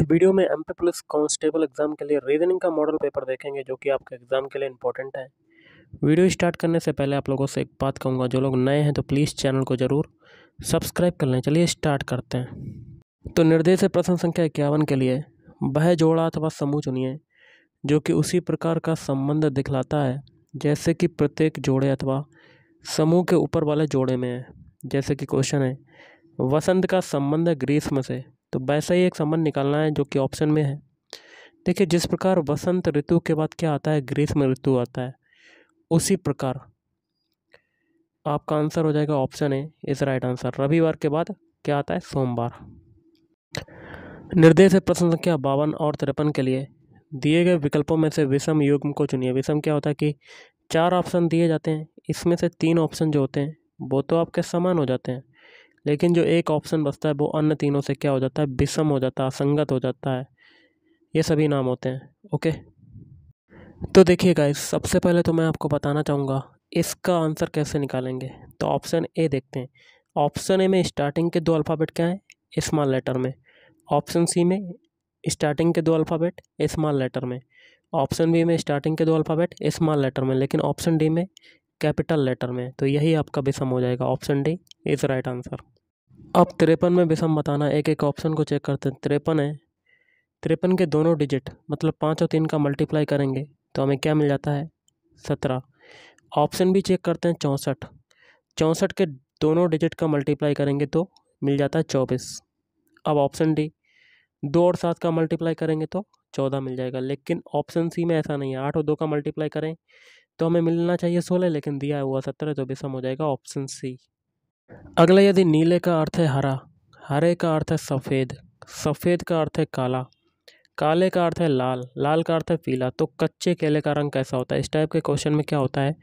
इस वीडियो में M police constable exam के लिए रीजनिंग का मॉडल पेपर देखेंगे जो कि आपके एग्ज़ाम के लिए इंपॉर्टेंट है वीडियो स्टार्ट करने से पहले आप लोगों से एक बात कहूँगा जो लोग नए हैं तो प्लीज़ चैनल को ज़रूर सब्सक्राइब कर लें चलिए स्टार्ट करते हैं तो निर्देश है प्रश्न संख्या इक्यावन के लिए वह जोड़ा अथवा समूह चुनिए जो कि उसी प्रकार का संबंध दिखलाता है जैसे कि प्रत्येक जोड़े अथवा समूह के ऊपर वाले जोड़े में है जैसे कि क्वेश्चन है वसंत का संबंध ग्रीष्म से तो वैसा ही एक संबंध निकालना है जो कि ऑप्शन में है देखिए जिस प्रकार वसंत ऋतु के बाद क्या आता है ग्रीष्म ऋतु आता है उसी प्रकार आपका आंसर हो जाएगा option A is right answer रविवार के बाद क्या आता है सोमवार निर्देश है प्रश्न संख्या बावन और तिरपन के लिए दिए गए विकल्पों में से विषम युग्म को चुनिए विषम क्या होता है कि चार ऑप्शन दिए जाते हैं इसमें से तीन ऑप्शन जो होते हैं वो तो आपके समान हो जाते हैं लेकिन जो एक ऑप्शन बचता है वो अन्य तीनों से क्या हो जाता है विषम हो जाता है असंगत हो जाता है ये सभी नाम होते हैं ओके तो देखिए गाइस सबसे पहले तो मैं आपको बताना चाहूँगा इसका आंसर कैसे निकालेंगे तो ऑप्शन ए देखते हैं ऑप्शन ए में स्टार्टिंग के दो अल्फ़ाबेट क्या हैं इस्माल लेटर में ऑप्शन सी में स्टार्टिंग के दो अल्फ़ाबेट इस्माल लेटर में ऑप्शन बी में स्टार्टिंग के दो अल्फ़ाबेट इस्माल लेटर में लेकिन ऑप्शन डी में कैपिटल लेटर में तो यही आपका विषम हो जाएगा option D is right answer अब तिरपन में विषम बताना एक एक ऑप्शन को चेक करते हैं तिरपन है तिरपन के दोनों डिजिट मतलब पाँच और तीन का मल्टीप्लाई करेंगे तो हमें क्या मिल जाता है सत्रह ऑप्शन भी चेक करते हैं चौंसठ चौंसठ के दोनों डिजिट का मल्टीप्लाई करेंगे तो मिल जाता है चौबीस अब ऑप्शन डी दो और सात का मल्टीप्लाई करेंगे तो चौदह मिल जाएगा लेकिन ऑप्शन सी में ऐसा नहीं है आठ और दो का मल्टीप्लाई करें तो हमें मिलना चाहिए सोलह लेकिन दिया हुआ सत्रह तो बेसम हो जाएगा ऑप्शन सी अगला यदि नीले का अर्थ है हरा हरे का अर्थ है सफ़ेद सफ़ेद का अर्थ है काला काले का अर्थ है लाल लाल का अर्थ है पीला तो कच्चे केले का रंग कैसा होता है इस टाइप के क्वेश्चन में क्या होता है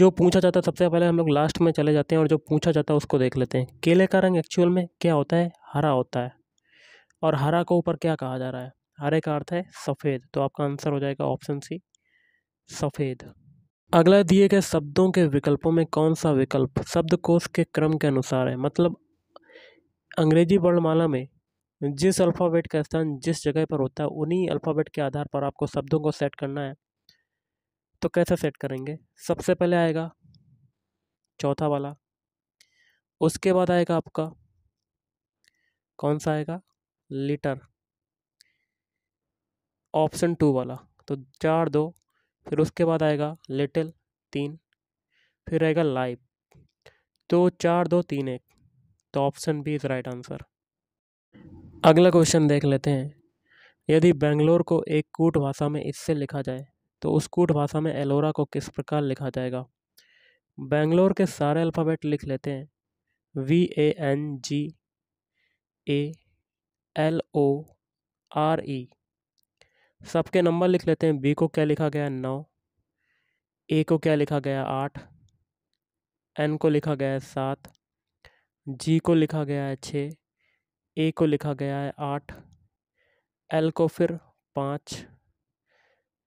जो पूछा जाता है सबसे पहले हम लोग लास्ट में चले जाते हैं और जो पूछा जाता है उसको देख लेते हैं केले का रंग एक्चुअल में क्या होता है हरा होता है और हरा को ऊपर क्या कहा जा रहा है हरे का अर्थ है सफ़ेद तो आपका आंसर हो जाएगा ऑप्शन सी सफ़ेद अगला दिए गए शब्दों के विकल्पों में कौन सा विकल्प शब्दकोश के क्रम के अनुसार है मतलब अंग्रेजी वर्णमाला में जिस अल्फ़ाबेट का स्थान जिस जगह पर होता है उन्हीं अल्फ़ाबेट के आधार पर आपको शब्दों को सेट करना है तो कैसे सेट करेंगे सबसे पहले आएगा चौथा वाला उसके बाद आएगा आपका कौन सा आएगा लीटर ऑप्शन टू वाला तो चार दो फिर उसके बाद आएगा लिटिल तीन फिर आएगा लाइव तो चार दो तीन एक तो option B is right answer अगला क्वेश्चन देख लेते हैं यदि बेंगलोर को एक कूट भाषा में इससे लिखा जाए तो उस कूट भाषा में एलोरा को किस प्रकार लिखा जाएगा बेंगलोर के सारे अल्फ़ाबेट लिख लेते हैं V A N G A L O R E सबके नंबर लिख लेते हैं बी को क्या लिखा गया नौ ए को क्या लिखा गया आठ एन को लिखा गया है सात जी को लिखा गया है छः ए को लिखा गया है आठ एल को फिर पाँच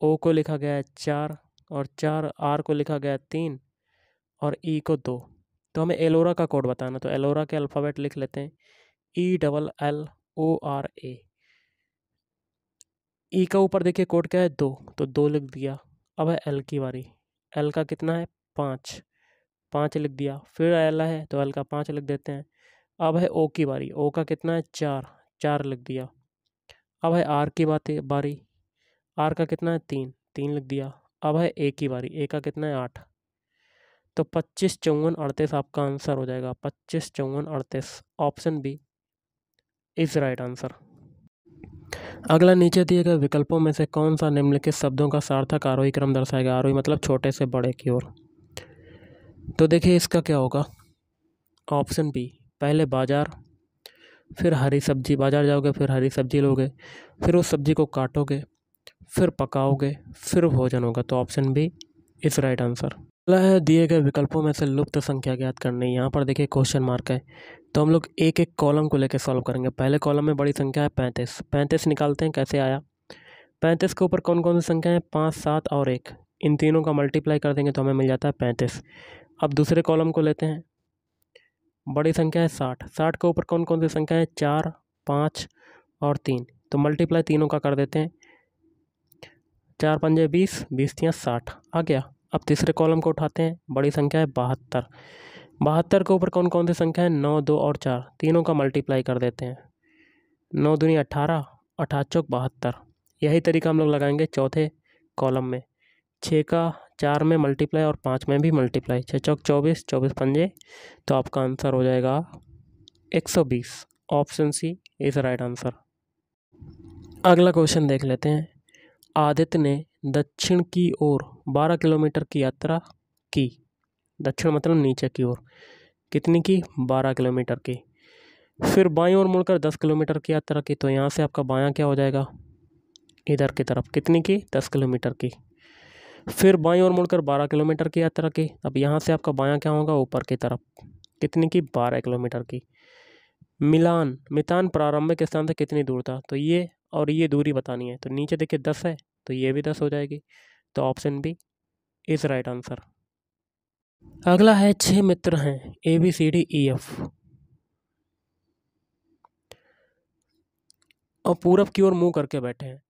ओ को लिखा गया है चार और चार आर को लिखा गया है तीन और ई e को दो तो हमें एलोरा का कोड बताना तो एलोरा के अल्फ़ाबेट लिख लेते हैं E double L O R A E e का ऊपर देखिए कोड क्या है दो तो दो लिख दिया अब है एल की बारी एल का कितना है पाँच पाँच लिख दिया फिर एल है तो एल का पाँच लिख देते हैं अब है ओ की बारी ओ का कितना है चार चार लिख दिया अब है आर की बात बारी आर का कितना है तीन तीन लिख दिया अब है ए की बारी ए का कितना है आठ तो पच्चीस चौवन अड़तीस आपका आंसर हो जाएगा पच्चीस चौवन अड़तीस option B is right answer अगला नीचे दिए गए विकल्पों में से कौन सा निम्नलिखित शब्दों का सार्थक आरोही क्रम दर्शाएगा आरोही मतलब छोटे से बड़े की ओर तो देखिए इसका क्या होगा ऑप्शन बी पहले बाजार फिर हरी सब्जी बाजार जाओगे फिर हरी सब्जी लोगे फिर उस सब्जी को काटोगे फिर पकाओगे फिर भोजन होगा तो option B is right answer अगला है दिए गए विकल्पों में से लुप्त संख्या ज्ञात करनी यहाँ पर देखिए क्वेश्चन मार्क है तो हम लोग एक एक कॉलम को लेकर सॉल्व करेंगे पहले कॉलम में बड़ी संख्या है पैंतीस पैंतीस निकालते हैं कैसे आया पैंतीस के ऊपर कौन कौन सी संख्या है पाँच सात और एक इन तीनों का मल्टीप्लाई कर देंगे तो हमें मिल जाता है पैंतीस अब दूसरे कॉलम को लेते हैं बड़ी संख्या है साठ साठ के ऊपर कौन कौन सी संख्या है चार पाँच और तीन तो मल्टीप्लाई तीनों का कर देते हैं चार पंजे बीस बीस तियाँ साठ आ गया अब तीसरे कॉलम को उठाते हैं बड़ी संख्या है बहत्तर बहत्तर के ऊपर कौन कौन सी संख्या है नौ दो और चार तीनों का मल्टीप्लाई कर देते हैं नौ दुनिया अट्ठारह अठारह चौक बहत्तर यही तरीका हम लोग लगाएंगे चौथे कॉलम में छः का चार में मल्टीप्लाई और पाँच में भी मल्टीप्लाई छः चौक चौबीस चौबीस पंजे तो आपका आंसर हो जाएगा एक सौ बीस option C is right answer अगला क्वेश्चन देख लेते हैं आदित्य ने दक्षिण की ओर बारह किलोमीटर की यात्रा की दक्षिण मतलब नीचे की ओर कितनी की बारह किलोमीटर की फिर बाई ओर मुड़कर दस किलोमीटर की यात्रा की तो यहाँ से आपका बायां क्या हो जाएगा इधर की तरफ कितनी की दस किलोमीटर की फिर बाई ओर मुड़कर बारह किलोमीटर की यात्रा की अब यहाँ से आपका बायां क्या होगा ऊपर की तरफ कितनी की बारह किलोमीटर की मिलान मितान प्रारंभिक स्थान से कितनी दूर था तो ये और ये दूरी बतानी है तो नीचे देखिए दस है तो ये भी दस हो जाएगी तो option B is right answer अगला है छह मित्र हैं A B C D E F और पूरब की ओर मुंह करके बैठे हैं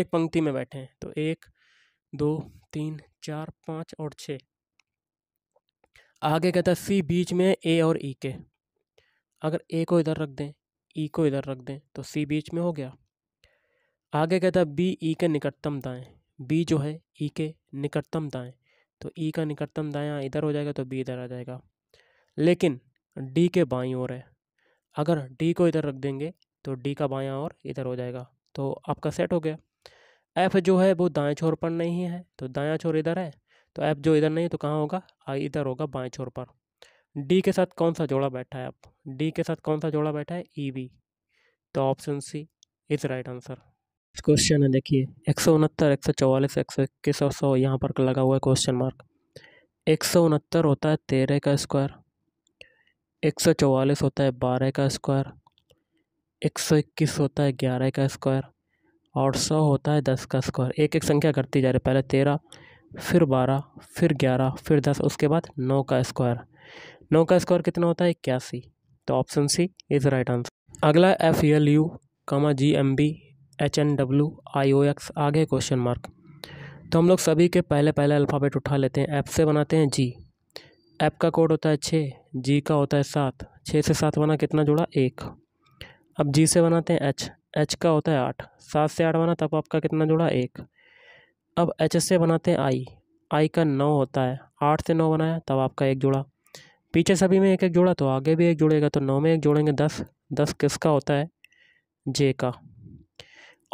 एक पंक्ति में बैठे हैं तो एक दो तीन चार पाँच और छ आगे कहता है सी बीच में ए और ई e के अगर ए को इधर रख दें ई e को इधर रख दें तो सी बीच में हो गया आगे कहता है बी ई e के निकटतम दाएं बी जो है ई के निकटतम दाएं तो ई e का निकटतम दायां इधर हो जाएगा तो बी इधर आ जाएगा लेकिन डी के बाई और है अगर डी को इधर रख देंगे तो डी का बायां और इधर हो जाएगा तो आपका सेट हो गया एफ जो है वो दाएं छोर पर नहीं है तो दाया छोर इधर है तो एफ जो इधर नहीं है तो कहाँ होगा आई इधर होगा बाएं छोर पर डी के साथ कौन सा जोड़ा बैठा है आप डी के साथ कौन सा जोड़ा बैठा है ई e बी तो option C is right answer next question है देखिए एक सौ उनहत्तर एक सौ चौवालीस एक सौ इक्कीस और सौ यहाँ पर लगा हुआ है क्वेश्चन मार्क एक सौ उनहत्तर होता है तेरह का स्क्वायर एक सौ चौवालीस होता है बारह का स्क्वायर एक सौ इक्कीस होता है ग्यारह का स्क्वायर और सौ होता है दस का स्क्वायर एक एक संख्या करती जा रही पहले तेरह फिर बारह फिर ग्यारह फिर दस उसके बाद नौ का स्क्वायर नौ का स्क्वायर कितना होता है इक्यासी तो option C is right answer अगला F L U comma G M B H N W I O X आगे क्वेश्चन मार्क तो हम लोग सभी के पहले पहले अल्फ़ाबेट उठा लेते हैं ऐप से बनाते हैं जी ऐप का कोड होता है छः जी का होता है सात छः से सात बना कितना जुड़ा एक अब जी से बनाते हैं एच एच का होता है आठ सात से आठ बना तब आपका कितना जुड़ा एक अब एच से बनाते हैं आई आई का नौ होता है आठ से नौ बनाया तब आपका एक जुड़ा पीछे सभी में एक एक जोड़ा तो आगे भी एक जुड़ेगा तो नौ में एक जोड़ेंगे दस दस किसका होता है जे का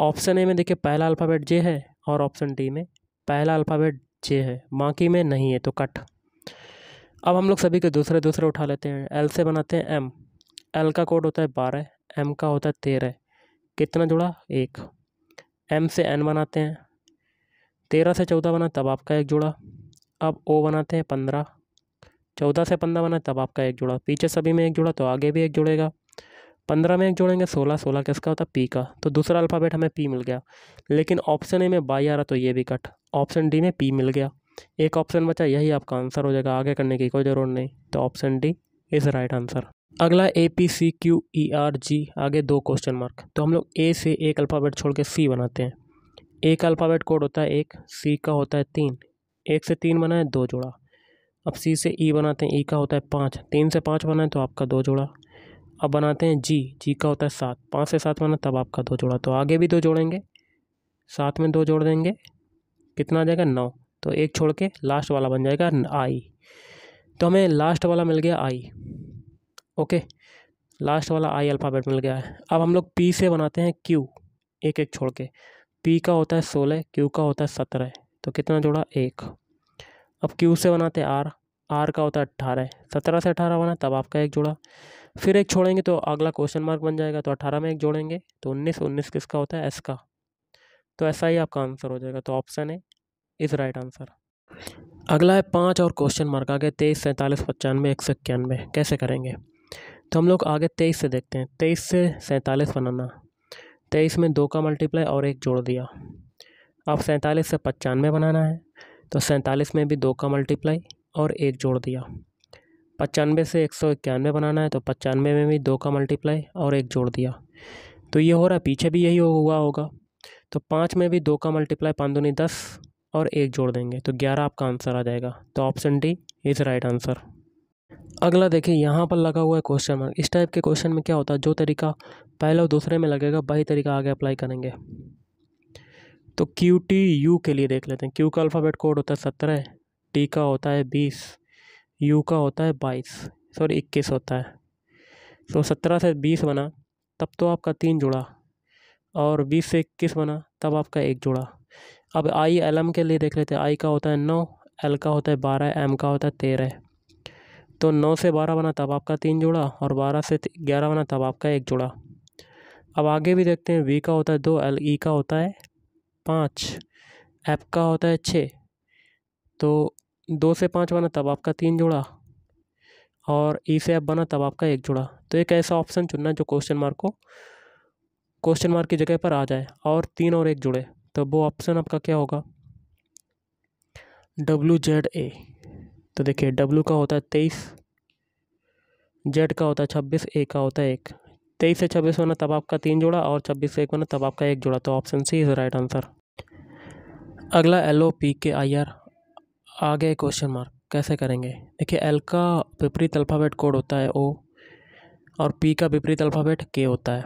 ऑप्शन ए में देखिए पहला अल्फ़ाबेट जे है और ऑप्शन डी में पहला अल्फ़ाबेट जे है बाकी में नहीं है तो कट अब हम लोग सभी के दूसरे दूसरे उठा लेते हैं एल से बनाते हैं एम एल का कोड होता है बारह एम का होता है तेरह कितना जुड़ा एक एम से एन बनाते हैं तेरह से चौदह बना तब आपका एक जुड़ा अब ओ बनाते हैं पंद्रह चौदह से पंद्रह बना तब आपका एक जुड़ा पीछे सभी में एक जुड़ा तो आगे भी एक जुड़ेगा पंद्रह में एक जोड़ेंगे सोलह सोलह किसका होता है पी का तो दूसरा अल्फ़ाबेट हमें पी मिल गया लेकिन ऑप्शन ए में बाई आ रहा तो ये भी कट ऑप्शन डी में पी मिल गया एक ऑप्शन बचा यही आपका आंसर हो जाएगा आगे करने की कोई ज़रूरत नहीं तो option D is right answer अगला A P C Q E R G आगे दो क्वेश्चन मार्क तो हम लोग ए से एक अल्फ़ाबेट छोड़ के सी बनाते हैं ए का अल्फ़ाबेट कोड होता है एक सी का होता है तीन एक से तीन बनाए दो जोड़ा अब सी से ई e बनाते हैं ई e का होता है पाँच तीन से पाँच बनाए तो आपका दो जोड़ा अब बनाते हैं जी जी का होता है सात पाँच से सात बना तब आपका दो जोड़ा तो आगे भी दो जोड़ेंगे सात में दो जोड़ देंगे कितना आ जाएगा नौ तो एक छोड़ के लास्ट वाला बन जाएगा आई तो हमें लास्ट वाला मिल गया आई ओके लास्ट वाला आई अल्फ़ाबेट मिल गया है अब हम लोग पी से बनाते हैं क्यू एक एक छोड़ के पी का होता है सोलह क्यू का होता है सत्रह तो कितना जोड़ा एक अब क्यू से बनाते हैं आर आर का होता है अट्ठारह सत्रह से अठारह बना तब आपका एक जोड़ा फिर एक छोड़ेंगे तो अगला क्वेश्चन मार्क बन जाएगा तो अठारह में एक जोड़ेंगे तो उन्नीस उन्नीस किसका होता है एस का तो ऐसा ही आपका आंसर हो जाएगा तो option A is right answer अगला है पाँच और क्वेश्चन मार्क आगे तेईस सैंतालीस पचानवे एक सौ इक्यानवे कैसे करेंगे तो हम लोग आगे तेईस से देखते हैं तेईस से सैंतालीस बनाना तेईस में दो का मल्टीप्लाई और एक जोड़ दिया अब सैंतालीस से पचानवे बनाना है तो सैंतालीस में भी दो का मल्टीप्लाई और एक जोड़ दिया पचानवे से एक सौ इक्यानवे बनाना है तो पचानवे में भी दो का मल्टीप्लाई और एक जोड़ दिया तो ये हो रहा है पीछे भी यही हुआ होगा तो पाँच में भी दो का मल्टीप्लाई पाँच दूनी दस और एक जोड़ देंगे तो ग्यारह आपका आंसर आ जाएगा तो option D is right answer अगला देखिए यहाँ पर लगा हुआ है क्वेश्चन मार्क इस टाइप के क्वेश्चन में क्या होता है जो तरीका पहले और दूसरे में लगेगा वही तरीका आगे अप्लाई करेंगे तो क्यू टी यू के लिए देख लेते हैं क्यू का अल्फ़ाबेट कोड होता है सत्रह टी का होता है बीस यू का होता है बाईस सॉरी इक्कीस होता है सो तो सत्रह से बीस बना तब तो आपका तीन जुड़ा और बीस से इक्कीस बना तब आपका एक जुड़ा अब आई एल एम के लिए देख लेते हैं आई का होता है नौ एल का होता है बारह एम का होता है तेरह तो नौ से बारह बना तब आपका तीन जुड़ा और बारह से ग्यारह बना तब आपका एक जुड़ा अब आगे भी देखते हैं वी का होता है दो एल ई e का होता है पाँच एफ का होता है छः तो दो से पाँच बना तब आपका तीन जुड़ा और ई से एफ बना तब आपका एक जुड़ा तो एक ऐसा ऑप्शन चुनना जो क्वेश्चन मार्क को क्वेश्चन मार्क की जगह पर आ जाए और तीन और एक जुड़े तो वो ऑप्शन आपका क्या होगा डब्लू जेड ए तो देखिए डब्लू का होता है तेईस जेड का होता है छब्बीस ए का होता है एक तेईस से छब्बीस बना तब आपका तीन जोड़ा और छब्बीस से एक बना तब आपका एक जोड़ा तो option C is right answer अगला L O P K I R आगे क्वेश्चन मार्क कैसे करेंगे देखिए एल का विपरीत अल्फ़ाबेट कोड होता है ओ और पी का विपरीत अल्फ़ाबेट के होता है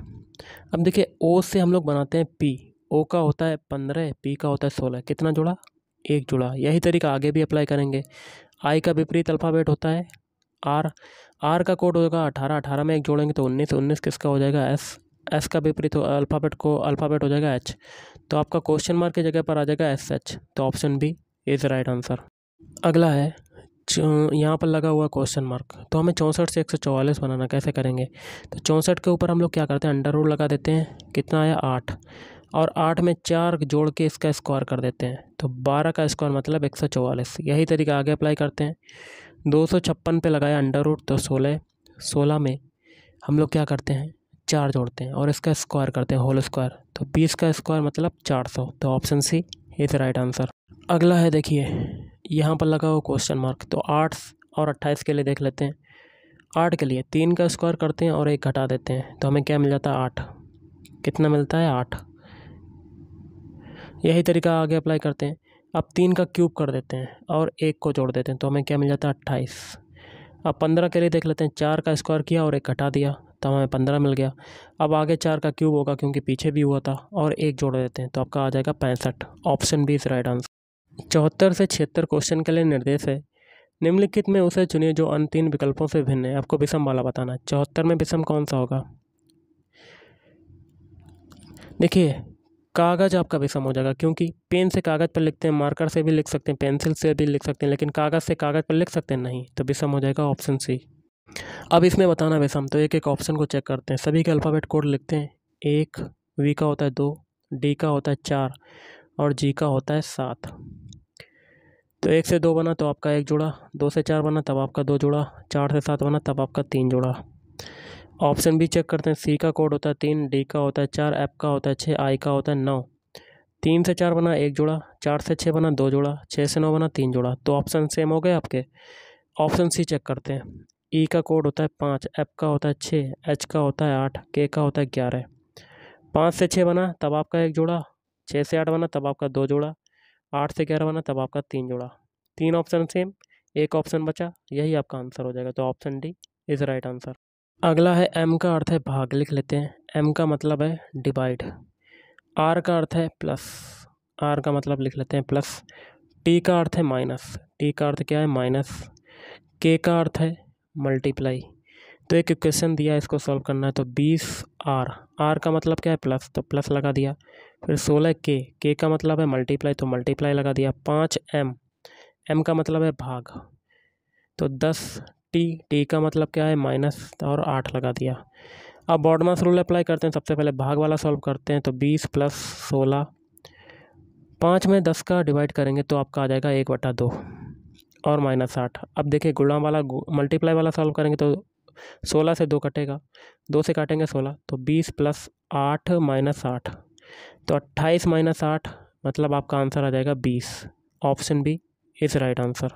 अब देखिए ओ से हम लोग बनाते हैं पी ओ का होता है पंद्रह पी का होता है सोलह कितना जुड़ा एक जुड़ा यही तरीका आगे भी अप्लाई करेंगे आई का विपरीत अल्फ़ाबेट होता है आर आर का कोड होगा अठारह अठारह में एक जोड़ेंगे तो उन्नीस उन्नीस किसका हो जाएगा एस एस का विपरीत अल्फ़ाबेट को अल्फ़ाबेट हो जाएगा एच तो आपका क्वेश्चन मार्क की जगह पर आ जाएगा एस एच तो option B is right answer अगला है यहाँ पर लगा हुआ क्वेश्चन मार्क तो हमें चौंसठ से एक सौ चौवालीस बनाना कैसे करेंगे तो चौंसठ के ऊपर हम लोग क्या करते हैं अंडर रूट लगा देते हैं कितना आया आठ और आठ में चार जोड़ के इसका स्क्वायर कर देते हैं तो बारह का स्क्वायर मतलब एक सौ चौवालीस यही तरीका आगे अप्लाई करते हैं दो सौ छप्पन पर लगाया अंडर रूट तो सोलह सोलह में हम लोग क्या करते हैं चार जोड़ते हैं और इसका स्क्वायर करते हैं होल स्क्वायर तो बीस का स्क्वायर मतलब चार सौ तो option C is right answer अगला है देखिए यहाँ पर लगा हुआ क्वेश्चन मार्क तो आठ और अट्ठाईस के लिए देख लेते हैं आठ के लिए तीन का स्क्वायर करते हैं और एक घटा देते हैं तो हमें क्या मिल जाता है आठ कितना मिलता है आठ यही तरीका आगे अप्लाई करते हैं अब तीन का क्यूब कर देते हैं और एक को जोड़ देते हैं तो हमें क्या मिल जाता है अट्ठाईस अब पंद्रह के लिए देख लेते हैं चार का स्क्वायर किया और एक घटा दिया तो हमें पंद्रह मिल गया अब आगे चार का क्यूब होगा क्योंकि पीछे भी हुआ था और एक जोड़ देते हैं तो आपका आ जाएगा पैंसठ option B is right answer चौहत्तर से छिहत्तर क्वेश्चन के लिए निर्देश है निम्नलिखित में उसे चुनिए जो अन्य तीन विकल्पों से भिन्न है आपको विषम वाला बताना है चौहत्तर में विषम कौन सा होगा देखिए कागज़ आपका विषम हो जाएगा क्योंकि पेन से कागज़ पर लिखते हैं मार्कर से भी लिख सकते हैं पेंसिल से भी लिख सकते हैं लेकिन कागज़ से कागज़ पर लिख सकते हैं नहीं तो विषम हो जाएगा ऑप्शन सी अब इसमें बताना विषम तो एक एक ऑप्शन को चेक करते हैं सभी के अल्फ़ाबेट कोड लिखते हैं एक वी का होता है दो डी का होता है चार और जी का होता है सात तो एक से दो बना तो आपका एक जोड़ा दो से चार बना तब आपका दो जोड़ा चार से सात बना तब आपका तीन जोड़ा ऑप्शन भी चेक करते हैं सी का कोड होता है तीन डी का होता है चार एफ का होता है छः आई का होता है नौ तीन से चार बना एक जोड़ा चार से छः बना दो जोड़ा छः से नौ बना तीन जोड़ा तो ऑप्शन सेम हो गए आपके ऑप्शन सी चेक करते हैं ई e का कोड होता है पाँच एफ का होता है छः एच का होता है आठ के का होता है ग्यारह पाँच से छः बना तब आपका एक जोड़ा छः से आठ बना तब आपका दो जोड़ा आठ से ग्यारह बना तब आपका तीन जोड़ा तीन ऑप्शन सेम एक ऑप्शन बचा यही आपका आंसर हो जाएगा तो option D is right answer अगला है एम का अर्थ है भाग लिख लेते हैं एम का मतलब है डिवाइड आर का अर्थ है प्लस आर का मतलब लिख लेते हैं प्लस टी का अर्थ है माइनस टी का अर्थ क्या है माइनस के का अर्थ है मल्टीप्लाई तो एक क्वेश्चन दिया इसको सॉल्व करना है तो बीस आर आर का मतलब क्या है प्लस तो प्लस लगा दिया फिर सोलह के के का मतलब है मल्टीप्लाई तो मल्टीप्लाई लगा दिया पाँच एम एम का मतलब है भाग तो दस टी टी का मतलब क्या है माइनस और आठ लगा दिया अब बॉडमास रूल अप्लाई करते हैं सबसे पहले भाग वाला सॉल्व करते हैं तो बीस प्लस सोलह पाँच में दस का डिवाइड करेंगे तो आपका आ जाएगा एक बटा दो और माइनस आठ अब देखिए गुणा वाला मल्टीप्लाई वाला सॉल्व करेंगे तो सोलह से दो कटेगा दो से काटेंगे सोलह तो बीस प्लस आठ माइनस आठ तो अट्ठाईस माइनस आठ मतलब आपका आंसर आ जाएगा बीस option B is right answer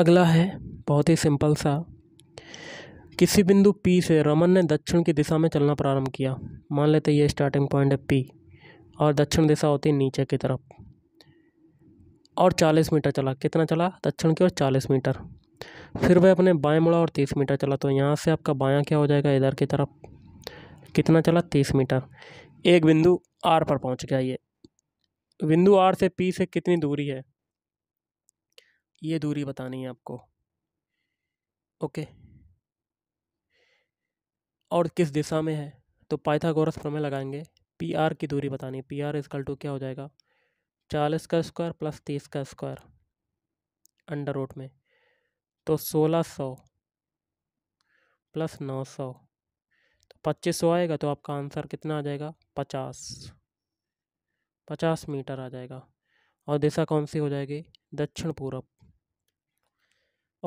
अगला है बहुत ही सिंपल सा किसी बिंदु पी से रमन ने दक्षिण की दिशा में चलना प्रारंभ किया मान लेते ये स्टार्टिंग पॉइंट है पी और दक्षिण दिशा होती है नीचे की तरफ और चालीस मीटर चला कितना चला दक्षिण की ओर चालीस मीटर फिर वह अपने बाएं मुड़ा और तीस मीटर चला तो यहाँ से आपका बायां क्या हो जाएगा इधर की तरफ कितना चला तीस मीटर एक बिंदु आर पर पहुंच गया ये बिंदु आर से पी से कितनी दूरी है ये दूरी बतानी है आपको ओके और किस दिशा में है तो पाइथागोरस प्रमेय लगाएंगे पी आर की दूरी बतानी है पी आर इसकल टू क्या हो जाएगा चालीस का स्क्वायर प्लस तीस का स्क्वायर अंडर रोड में तो सोलह सौ प्लस नौ सौ तो पच्चीस सौ आएगा तो आपका आंसर कितना आ जाएगा पचास पचास मीटर आ जाएगा और दिशा कौन सी हो जाएगी दक्षिण पूर्व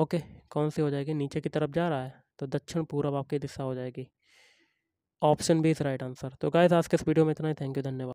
ओके कौन सी हो जाएगी नीचे की तरफ जा रहा है तो दक्षिण पूरब आपकी दिशा हो जाएगी option B is right answer तो गाइस आज के इस वीडियो में इतना ही थैंक यू धन्यवाद